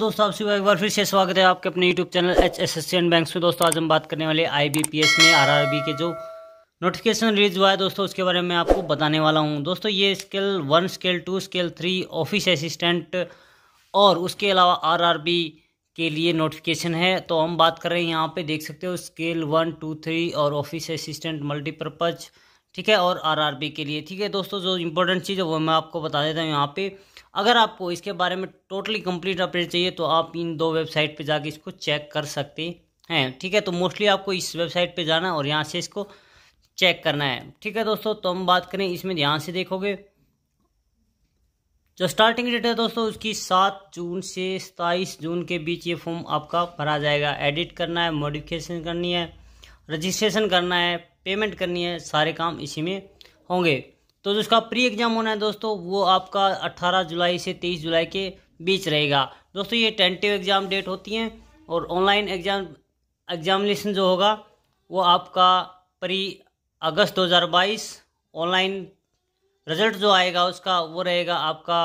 दोस्तों आप सुबह एक बार फिर से स्वागत है आपके अपने YouTube channel H S S N banks में दोस्तों आज हम बात करने वाले आई बी पी एस में आर आर बी के जो नोटिफिकेशन रिलीज हुआ है दोस्तों उसके बारे में आपको बताने वाला हूँ दोस्तों ये scale one scale two scale three office assistant और उसके अलावा आर आर बी के लिए नोटिफिकेशन है तो हम बात कर रहे हैं यहाँ पर देख सकते हो स्केल वन टू थ्री और ऑफिस असिस्टेंट मल्टीपर्पज़ ठीक है और आरआरबी के लिए ठीक है दोस्तों जो इम्पोर्टेंट चीज़ है वो मैं आपको बता देता हूँ यहाँ पे अगर आपको इसके बारे में टोटली कंप्लीट अपडेट चाहिए तो आप इन दो वेबसाइट पे जाके इसको चेक कर सकते हैं ठीक है तो मोस्टली आपको इस वेबसाइट पे जाना है और यहाँ से इसको चेक करना है ठीक है दोस्तों तो हम बात करें इसमें ध्यान से देखोगे जो स्टार्टिंग डेट है दोस्तों उसकी सात जून से सताईस जून के बीच ये फॉर्म आपका भरा जाएगा एडिट करना है मॉडिफिकेशन करनी है रजिस्ट्रेशन करना है पेमेंट करनी है सारे काम इसी में होंगे तो जो उसका प्री एग्ज़ाम होना है दोस्तों वो आपका 18 जुलाई से 23 जुलाई के बीच रहेगा दोस्तों ये टेंटिव एग्ज़ाम डेट होती हैं और ऑनलाइन एग्ज़ाम एग्जामिनेशन जो होगा वो आपका प्री अगस्त 2022 ऑनलाइन रिजल्ट जो आएगा उसका वो रहेगा आपका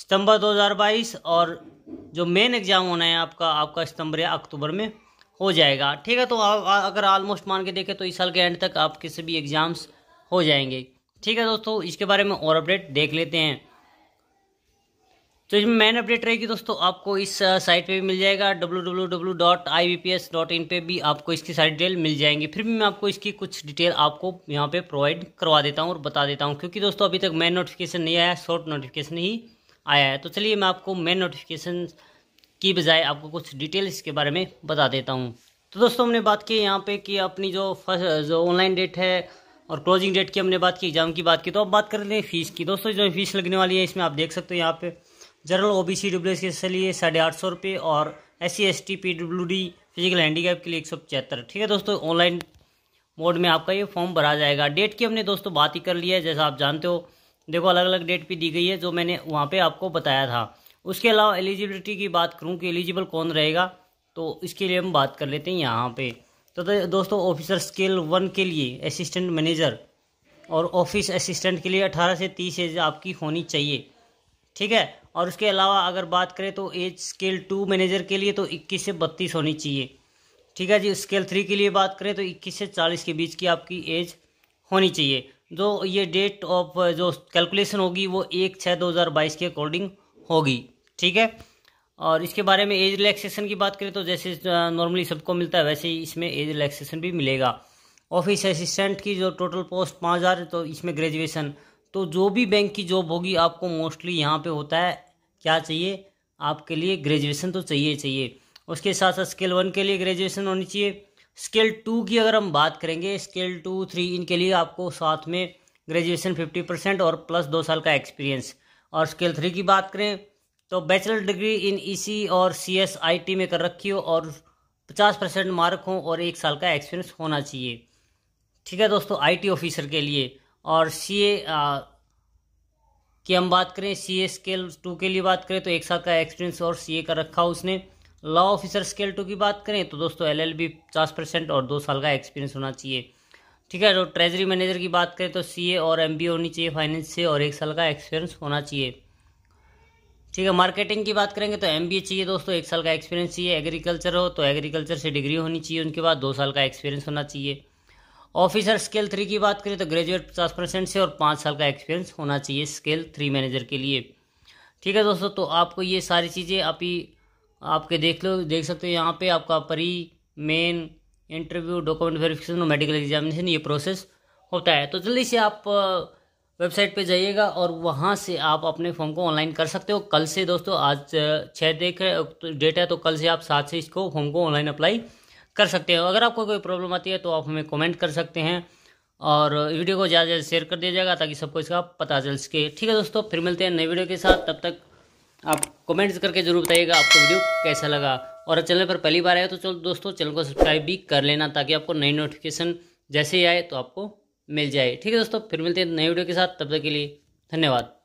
सितंबर 2022 और जो मेन एग्ज़ाम होना है आपका आपका सितंबर या अक्टूबर में हो जाएगा ठीक है तो आ, अगर ऑलमोस्ट मान के देखें तो इस साल के एंड तक आप किसी भी एग्ज़ाम्स हो जाएंगे ठीक है दोस्तों इसके बारे में और अपडेट देख लेते हैं तो इसमें मेन अपडेट रहेगी दोस्तों आपको इस साइट पे भी मिल जाएगा इन पे भी आपको इसकी सारी डिटेल मिल जाएंगी फिर भी मैं आपको इसकी कुछ डिटेल आपको यहाँ पे प्रोवाइड करवा देता हूँ और बता देता हूँ क्योंकि दोस्तों अभी तक मेन नोटिफिकेशन नहीं आया शॉर्ट नोटिफिकेशन ही आया है तो चलिए मैं आपको मेन नोटिफिकेशन की बजाय आपको कुछ डिटेल इसके बारे में बता देता हूँ तो दोस्तों हमने बात की यहाँ पे कि अपनी जो फर्स्ट जो ऑनलाइन डेट है और क्लोजिंग डेट की हमने बात की एग्जाम की बात की तो अब बात कर लेते हैं फीस की दोस्तों जो फीस लगने वाली है इसमें आप देख सकते हो यहाँ पे general O B C W S के लिए साढ़े आठ सौ रुपये और S C S T P W D physical handicap के लिए एक सौ पचहत्तर ठीक है दोस्तों ऑनलाइन मोड में आपका ये फॉर्म भरा जाएगा डेट की हमने दोस्तों बात ही कर ली है जैसा आप जानते हो देखो अलग अलग डेट भी दी गई है जो मैंने वहाँ पर आपको बताया था उसके अलावा एलिजिबिलिटी की बात करूँ कि एलिजिबल कौन रहेगा तो इसके लिए हम बात कर लेते हैं यहाँ पे तो, तो दोस्तों ऑफिसर स्केल वन के लिए असिस्टेंट मैनेजर और ऑफिस असिस्टेंट के लिए अठारह से तीस एज आपकी होनी चाहिए ठीक है और उसके अलावा अगर बात करें तो एज स्केल टू मैनेजर के लिए तो इक्कीस से बत्तीस होनी चाहिए ठीक है जी स्केल थ्री के लिए बात करें तो इक्कीस से चालीस के बीच की आपकी एज होनी चाहिए जो ये डेट ऑफ जो कैलकुलेशन होगी वो एक छः दो हज़ार बाईस के अकॉर्डिंग होगी ठीक है और इसके बारे में एज रिलैक्सेशन की बात करें तो जैसे नॉर्मली सबको मिलता है वैसे ही इसमें एज रिलैक्सेशन भी मिलेगा ऑफिस असिस्टेंट की जो टोटल पोस्ट पाँच हज़ार तो इसमें ग्रेजुएशन तो जो भी बैंक की जॉब होगी आपको मोस्टली यहाँ पे होता है क्या चाहिए आपके लिए ग्रेजुएशन तो चाहिए चाहिए उसके साथ साथ स्केल वन के लिए ग्रेजुएशन होनी चाहिए स्केल टू की अगर हम बात करेंगे स्केल टू थ्री इनके लिए आपको साथ में ग्रेजुएशन फिफ्टी परसेंट और प्लस दो साल का एक्सपीरियंस और स्केल थ्री की बात करें तो बैचलर डिग्री इन ईसी और सीएसआईटी में कर रखी हो और 50 परसेंट मार्क हो और एक साल का एक्सपीरियंस होना चाहिए ठीक है दोस्तों आईटी ऑफिसर के लिए और सीए की हम बात करें सी ए स्केल टू के लिए बात करें तो एक साल का एक्सपीरियंस और सी ए कर रखा उसने लॉ ऑफिसर स्केल टू की बात करें तो दोस्तों एल एल बी पचास परसेंट और दो साल का एक्सपीरियंस होना चाहिए ठीक है जो ट्रेजरी मैनेजर की बात करें तो सी ए और एम बी होनी चाहिए फाइनेंस से और एक साल का एक्सपीरियंस होना चाहिए ठीक है मार्केटिंग की बात करेंगे तो एम चाहिए दोस्तों एक साल का एक्सपीरियंस चाहिए एग्रीकल्चर हो तो एग्रीकल्चर से डिग्री होनी चाहिए उनके बाद दो साल का एक्सपीरियंस होना चाहिए ऑफिसर स्केल थ्री की बात करें तो ग्रेजुएट पचास परसेंट से और पाँच साल का एक्सपीरियंस होना चाहिए स्केल थ्री मैनेजर के लिए ठीक है दोस्तों तो आपको ये सारी चीज़ें आप ही आपके देख लो देख सकते हो यहाँ पे आपका pre main interview document verification और मेडिकल एग्जामिनेशन ये प्रोसेस होता है तो जल्दी से आप वेबसाइट पे जाइएगा और वहाँ से आप अपने फॉर्म को ऑनलाइन कर सकते हो कल से दोस्तों आज छः देख तो डेट है तो कल से आप सात से इसको फॉर्म को ऑनलाइन अप्लाई कर सकते हो अगर आपको कोई प्रॉब्लम आती है तो आप हमें कमेंट कर सकते हैं और वीडियो को ज़्यादा से ज़्यादा शेयर कर दिया जाएगा ताकि सबको इसका पता चल सके ठीक है दोस्तों फिर मिलते हैं नए वीडियो के साथ तब तक आप कमेंट्स करके जरूर बताइएगा आपको वीडियो कैसा लगा और चैनल पर पहली बार आया तो चलो दोस्तों चैनल को सब्सक्राइब भी कर लेना ताकि आपको नई नोटिफिकेशन जैसे ही आए तो आपको मिल जाए ठीक है दोस्तों फिर मिलते हैं नए वीडियो के साथ तब तक के लिए धन्यवाद